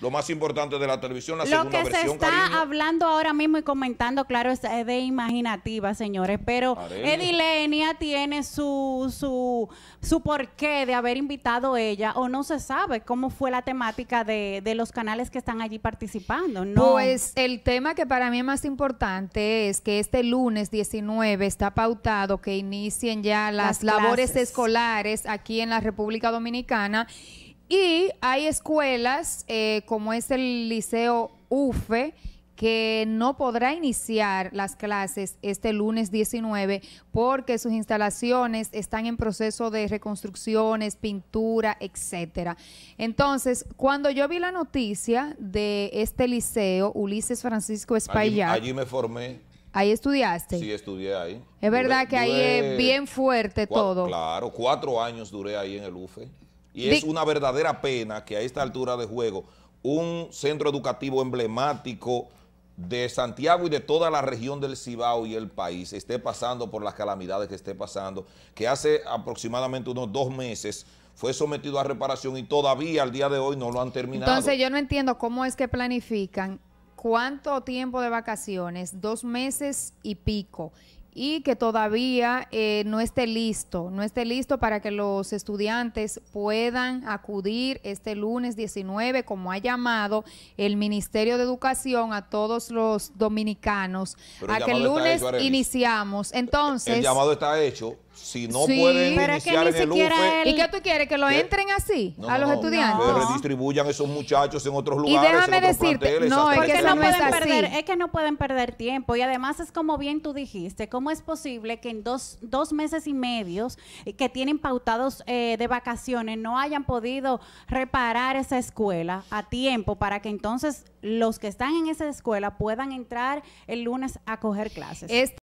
lo más importante de la televisión, la lo segunda versión. que se está hablando ahora mismo y comentando, claro, es de imaginativa, señores, pero Edilenia tiene su, su, su porqué de haber invitado ella, o no se sabe cómo fue la temática de, de los canales que están allí participando, ¿no? Pues el tema que para mí es más importante es que este lunes 19 está pautado que inicien ya las labores escolares aquí en la República Dominicana y hay escuelas eh, como es el Liceo UFE que no podrá iniciar las clases este lunes 19 porque sus instalaciones están en proceso de reconstrucciones, pintura, etcétera. Entonces, cuando yo vi la noticia de este liceo, Ulises Francisco Espaillat... Allí, me formé. ¿Ahí estudiaste? Sí, estudié ahí. Es verdad que ahí es bien fuerte todo. Claro, cuatro años duré ahí en el UFE. Y es una verdadera pena que a esta altura de juego un centro educativo emblemático de Santiago y de toda la región del Cibao y el país esté pasando por las calamidades que esté pasando, que hace aproximadamente unos dos meses fue sometido a reparación y todavía al día de hoy no lo han terminado. Entonces yo no entiendo cómo es que planifican cuánto tiempo de vacaciones, dos meses y pico, y que todavía eh, no esté listo, no esté listo para que los estudiantes puedan acudir este lunes 19, como ha llamado el Ministerio de Educación a todos los dominicanos, a que el lunes iniciamos. Entonces... El llamado está hecho si no pueden iniciar que en el UFE. ¿Y qué tú quieres? ¿Que lo entren así a los estudiantes? Que redistribuyan esos muchachos en otros lugares, y déjame decirte, No, es que no, pueden perder, es que no pueden perder tiempo. Y además es como bien tú dijiste, ¿cómo es posible que en dos, dos meses y medios eh, que tienen pautados eh, de vacaciones no hayan podido reparar esa escuela a tiempo para que entonces los que están en esa escuela puedan entrar el lunes a coger clases?